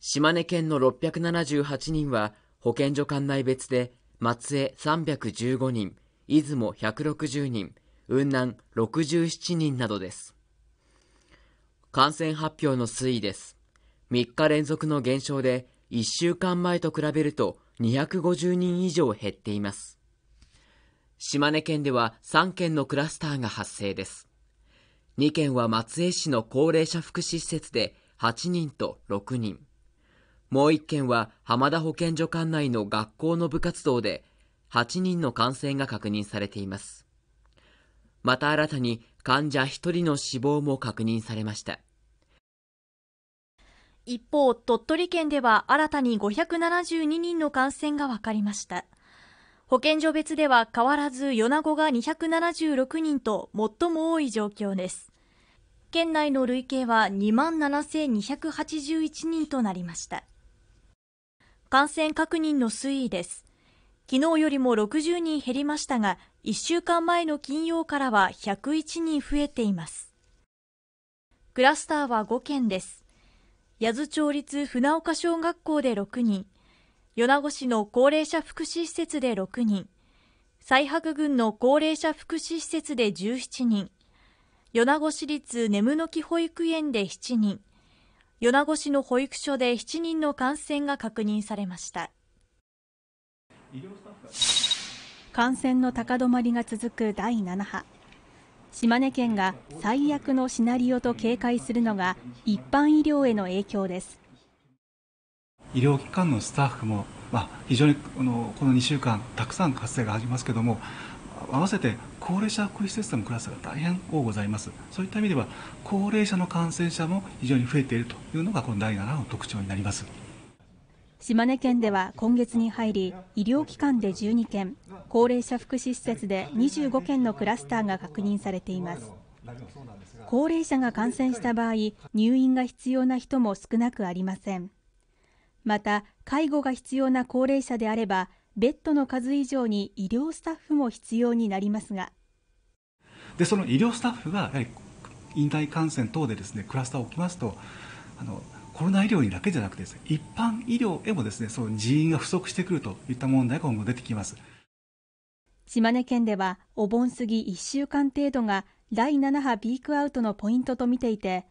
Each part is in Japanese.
島根県の678人は保健所管内別で松江315人、出雲160人、雲南67人などです。感染発表の推移です。3日連続の減少で1週間前と比べると250人以上減っています。島根県では3件のクラスターが発生です。2件は松江市の高齢者福祉施設で8人と6人。もう1件は浜田保健所管内の学校の部活動で8人の感染が確認されています。また新たに患者1人の死亡も確認されました。一方、鳥取県では新たに572人の感染が分かりました。保健所別では変わらず米子が276人と最も多い状況です。県内の累計は2万7281人となりました。感染確認の推移です。昨日よりも60人減りましたが、1週間前の金曜からは101人増えています。クラスターは5件です。八頭町立船岡小学校で6人、米子市の高齢者福祉施設で6人、西白郡の高齢者福祉施設で17人、米子市立根室木保育園で7人、米子市の保育所で7人の感染が確認されました感染の高止まりが続く第7波島根県が最悪のシナリオと警戒するのが一般医療への影響です医療機関のスタッフも、まあ、非常にこのこ2週間たくさん活性がありますけども合わせて高齢者福祉施設でもクラスが大変多ございますそういった意味では高齢者の感染者も非常に増えているというのがこの第7波の特徴になります島根県では今月に入り医療機関で12件高齢者福祉施設で25件のクラスターが確認されています高齢者が感染した場合入院が必要な人も少なくありませんまた介護が必要な高齢者であればベッドの数以上に医療スタッフも必要になりますがでその医療スタッフがやはり引退感染等でですねクラスター起きますとあのコロナ医療にだけじゃなくて、ね、一般医療へもですねその人員が不足してくるといった問題が今後出てきます島根県ではお盆過ぎ1週間程度が第7波ピークアウトのポイントと見ていて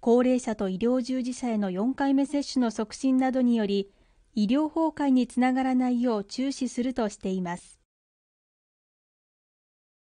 高齢者と医療従事者への4回目接種の促進などにより医療崩壊につながらないよう注視するとしています